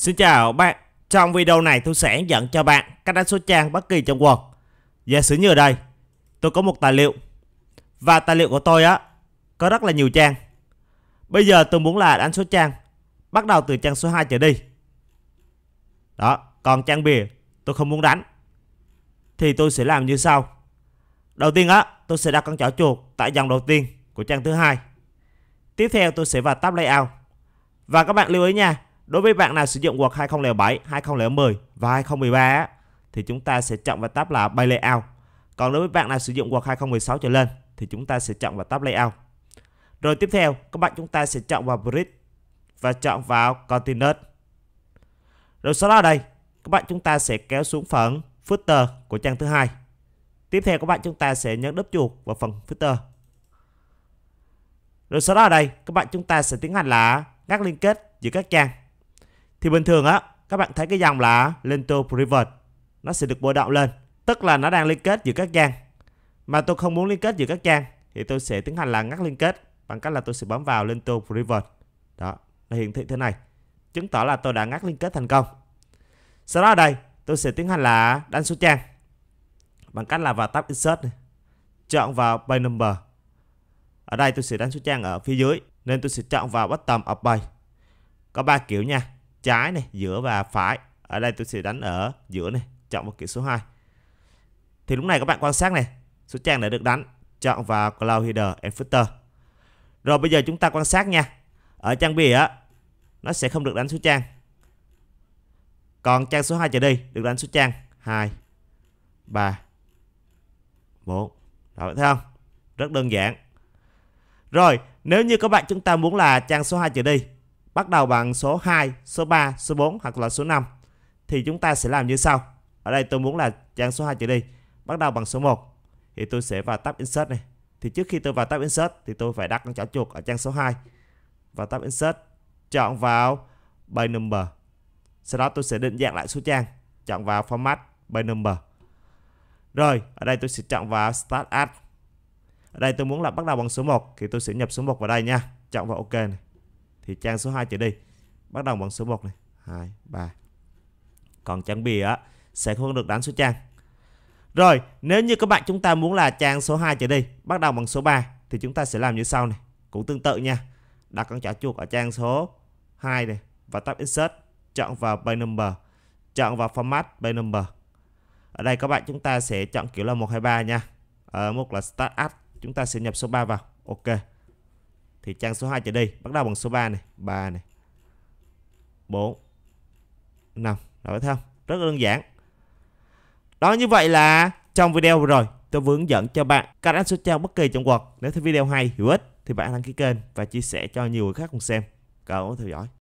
Xin chào bạn, trong video này tôi sẽ dẫn cho bạn cách đánh số trang bất kỳ trong Word. Giả sử như ở đây, tôi có một tài liệu và tài liệu của tôi á có rất là nhiều trang. Bây giờ tôi muốn là đánh số trang bắt đầu từ trang số 2 trở đi. Đó, còn trang bìa tôi không muốn đánh. Thì tôi sẽ làm như sau. Đầu tiên á, tôi sẽ đặt con chảo chuột tại dòng đầu tiên của trang thứ hai. Tiếp theo tôi sẽ vào tab layout. Và các bạn lưu ý nha, Đối với bạn nào sử dụng Word 2007, 2010 và 2013 thì chúng ta sẽ chọn vào tab là By Layout. Còn đối với bạn nào sử dụng Word 2016 trở lên thì chúng ta sẽ chọn vào tab Layout. Rồi tiếp theo, các bạn chúng ta sẽ chọn vào Bridge và chọn vào Container. Rồi sau đó đây, các bạn chúng ta sẽ kéo xuống phần footer của trang thứ hai. Tiếp theo các bạn chúng ta sẽ nhấn đúp chuột vào phần footer. Rồi sau đó ở đây, các bạn chúng ta sẽ tiến hành là ngắt liên kết giữa các trang thì bình thường á các bạn thấy cái dòng là Lento Private nó sẽ được bôi động lên tức là nó đang liên kết giữa các trang mà tôi không muốn liên kết giữa các trang thì tôi sẽ tiến hành là ngắt liên kết bằng cách là tôi sẽ bấm vào Lento Private đó nó hiển thị thế này chứng tỏ là tôi đã ngắt liên kết thành công sau đó ở đây tôi sẽ tiến hành là đánh số trang bằng cách là vào tab insert này. chọn vào page number ở đây tôi sẽ đánh số trang ở phía dưới nên tôi sẽ chọn vào bottom of page có ba kiểu nha trái này giữa và phải ở đây tôi sẽ đánh ở giữa này chọn một kiểu số 2 thì lúc này các bạn quan sát này số trang đã được đánh chọn vào cloud header and footer rồi bây giờ chúng ta quan sát nha ở trang bìa nó sẽ không được đánh số trang còn trang số 2 trở đi được đánh số trang 2 3 4 rồi thấy không rất đơn giản rồi nếu như các bạn chúng ta muốn là trang số 2 trở đi bắt đầu bằng số 2, số 3, số 4 hoặc là số 5 thì chúng ta sẽ làm như sau. Ở đây tôi muốn là trang số 2 trở đi, bắt đầu bằng số 1. Thì tôi sẽ vào tab insert này. Thì trước khi tôi vào tab insert thì tôi phải đặt con chảo chuột ở trang số 2. Vào tab insert, chọn vào by number. Sau đó tôi sẽ định dạng lại số trang, chọn vào format by number. Rồi, ở đây tôi sẽ chọn vào start ad. Ở đây tôi muốn là bắt đầu bằng số 1 thì tôi sẽ nhập số 1 vào đây nha. Chọn vào ok này thì trang số 2 trở đi bắt đầu bằng số 1 này 2 3 còn trang bìa á sẽ không được đánh số trang rồi nếu như các bạn chúng ta muốn là trang số 2 trở đi bắt đầu bằng số 3 thì chúng ta sẽ làm như sau này cũng tương tự nha đặt con chảo chuột ở trang số 2 này và tab insert chọn vào page number chọn vào format page number ở đây các bạn chúng ta sẽ chọn kiểu là 123 nha ở mục là start app chúng ta sẽ nhập số 3 vào ok thì trang số 2 trở đi bắt đầu bằng số 3 này 3 này 4 5 đó phải không rất đơn giản đó như vậy là trong video vừa rồi tôi hướng dẫn cho bạn cách đánh số trao bất kỳ trong quạt nếu thấy video hay hữu ích thì bạn đăng ký kênh và chia sẻ cho nhiều người khác cùng xem cảm ơn theo dõi